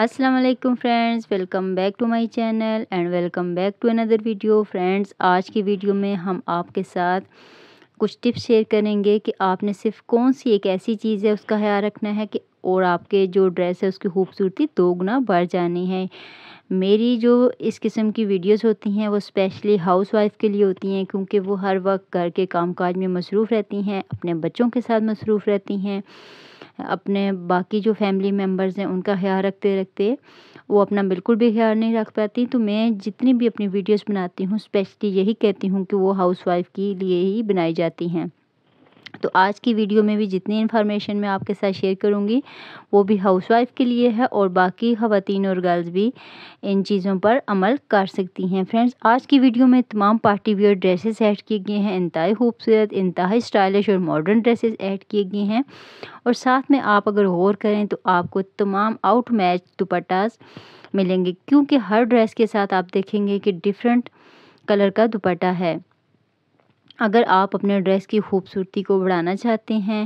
अस्सलाम वालेकुम friends welcome back to my channel and welcome back to another video friends आज की video में हम आपके साथ कुछ टिप्स शेयर करेंगे कि आपने सिर्फ कौन सी एक ऐसी चीज़ है उसका ख्याल रखना है कि और आपके जो ड्रेस है उसकी खूबसूरती दोगुना बढ़ जानी है मेरी जो इस किस्म की वीडियोस होती हैं वो स्पेशली हाउस वाइफ के लिए होती हैं क्योंकि वो हर वक्त घर के कामकाज में मसरूफ़ रहती हैं अपने बच्चों के साथ मसरूफ़ रहती हैं अपने बाकी जो फैमिली मेम्बर्स हैं उनका ख्याल रखते रखते वो अपना बिल्कुल भी ख्याल नहीं रख पाती तो मैं जितनी भी अपनी वीडियोस बनाती हूँ स्पेशली यही कहती हूँ कि वो हाउसवाइफ के लिए ही बनाई जाती हैं तो आज की वीडियो में भी जितनी इन्फॉर्मेशन मैं आपके साथ शेयर करूँगी वो भी हाउसवाइफ के लिए है और बाकी ख़वान और गर्ल्स भी इन चीज़ों पर अमल कर सकती हैं फ्रेंड्स आज की वीडियो में तमाम पार्टी वियर ड्रेसेस ऐड किए गए हैं इंतहाई खूबसूरत इनतहा स्टाइलिश और मॉडर्न ड्रेसेस ऐड किए गए हैं और साथ में आप अगर गौर करें तो आपको तमाम आउट मैच दुपट्टाज मिलेंगे क्योंकि हर ड्रेस के साथ आप देखेंगे कि डिफरेंट कलर का दुपट्टा है अगर आप अपने ड्रेस की खूबसूरती को बढ़ाना चाहते हैं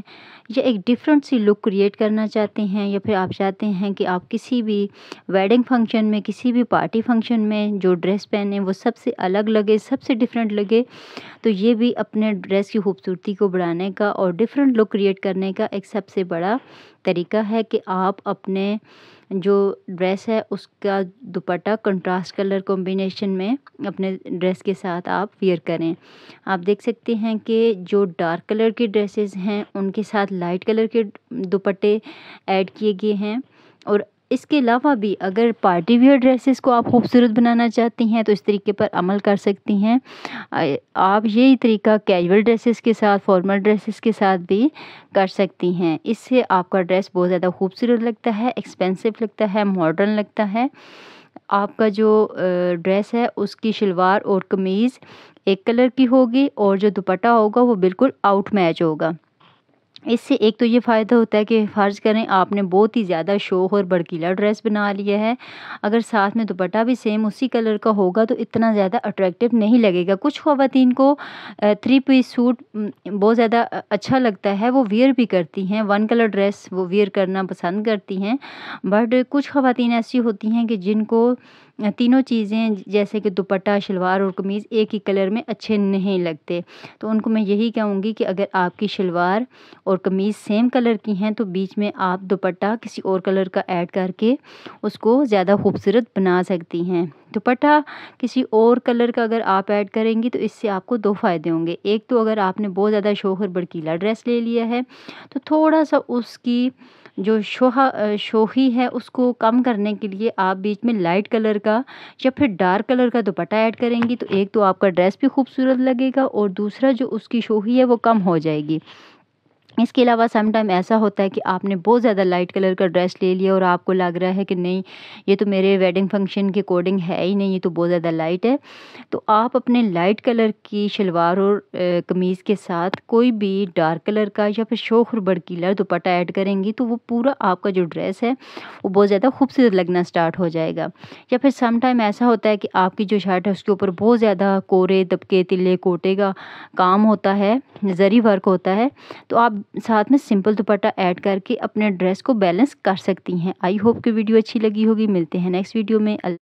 या एक डिफरेंट सी लुक क्रिएट करना चाहते हैं या फिर आप चाहते हैं कि आप किसी भी वेडिंग फंक्शन में किसी भी पार्टी फंक्शन में जो ड्रेस पहने वो सबसे अलग लगे सबसे डिफरेंट लगे तो ये भी अपने ड्रेस की खूबसूरती को बढ़ाने का और डिफरेंट लुक क्रिएट करने का एक सबसे बड़ा तरीका है कि आप अपने जो ड्रेस है उसका दुपट्टा कंट्रास्ट कलर कॉम्बिनेशन में अपने ड्रेस के साथ आप वेयर करें आप देख सकते हैं कि जो डार्क कलर की ड्रेसेस हैं उनके साथ लाइट कलर के दुपट्टे ऐड किए गए हैं और इसके अलावा भी अगर पार्टी वियर ड्रेसेस को आप खूबसूरत बनाना चाहती हैं तो इस तरीके पर अमल कर सकती हैं आप यही तरीका कैजुअल ड्रेसेस के साथ फॉर्मल ड्रेसेस के साथ भी कर सकती हैं इससे आपका ड्रेस बहुत ज़्यादा खूबसूरत लगता है एक्सपेंसिव लगता है मॉडर्न लगता है आपका जो ड्रेस है उसकी शलवार और कमीज़ एक कलर की होगी और जो दुपट्टा होगा वो बिल्कुल आउट मैच होगा इससे एक तो ये फ़ायदा होता है कि फ़र्ज़ करें आपने बहुत ही ज़्यादा शोह और बड़कीला ड्रेस बना लिया है अगर साथ में दुपट्टा भी सेम उसी कलर का होगा तो इतना ज़्यादा अट्रैक्टिव नहीं लगेगा कुछ ख़वातीन को थ्री पीस सूट बहुत ज़्यादा अच्छा लगता है वो वियर भी करती हैं वन कलर ड्रेस वो वियर करना पसंद करती हैं बट कुछ खातन ऐसी होती हैं कि जिनको तीनों चीज़ें जैसे कि दुपट्टा शलवार और कमीज़ एक ही कलर में अच्छे नहीं लगते तो उनको मैं यही कहूँगी कि अगर आपकी शलवार और कमीज़ सेम कलर की हैं तो बीच में आप दुपट्टा किसी और कलर का ऐड करके उसको ज़्यादा खूबसूरत बना सकती हैं दुपट्टा किसी और कलर का अगर आप ऐड करेंगी तो इससे आपको दो फ़ायदे होंगे एक तो अगर आपने बहुत ज़्यादा शोहर भड़कीला ड्रेस ले लिया है तो थोड़ा सा उसकी जो शोहा शोही है उसको कम करने के लिए आप बीच में लाइट कलर का या फिर डार्क कलर का दुपट्टा ऐड करेंगी तो एक तो आपका ड्रेस भी खूबसूरत लगेगा और दूसरा जो उसकी शोही है वो कम हो जाएगी इसके अलावा समटाइम ऐसा होता है कि आपने बहुत ज़्यादा लाइट कलर का ड्रेस ले लिया और आपको लग रहा है कि नहीं ये तो मेरे वेडिंग फंक्शन के अकॉर्डिंग है ही नहीं ये तो बहुत ज़्यादा लाइट है तो आप अपने लाइट कलर की शलवार और कमीज़ के साथ कोई भी डार्क कलर का या फिर शोख और बड़कीला दुपट्टा ऐड करेंगी तो वो पूरा आपका जो ड्रेस है वो बहुत ज़्यादा खूबसूरत लगना स्टार्ट हो जाएगा या फिर समटाइम ऐसा होता है कि आपकी जो शर्ट है उसके ऊपर बहुत ज़्यादा कोरे दबके तिले कोटे का काम होता है ज़री वर्क होता है तो आप साथ में सिंपल दुपट्टा ऐड करके अपने ड्रेस को बैलेंस कर सकती हैं आई होप कि वीडियो अच्छी लगी होगी मिलते हैं नेक्स्ट वीडियो में